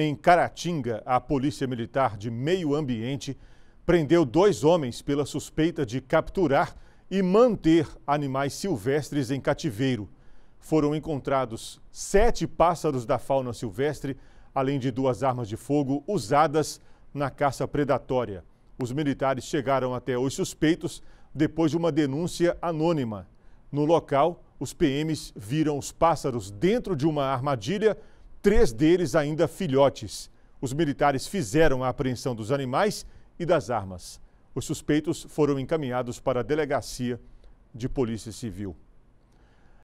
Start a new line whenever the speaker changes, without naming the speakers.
Em Caratinga, a Polícia Militar de Meio Ambiente prendeu dois homens pela suspeita de capturar e manter animais silvestres em cativeiro. Foram encontrados sete pássaros da fauna silvestre, além de duas armas de fogo usadas na caça predatória. Os militares chegaram até os suspeitos depois de uma denúncia anônima. No local, os PMs viram os pássaros dentro de uma armadilha três deles ainda filhotes. Os militares fizeram a apreensão dos animais e das armas. Os suspeitos foram encaminhados para a delegacia de Polícia Civil.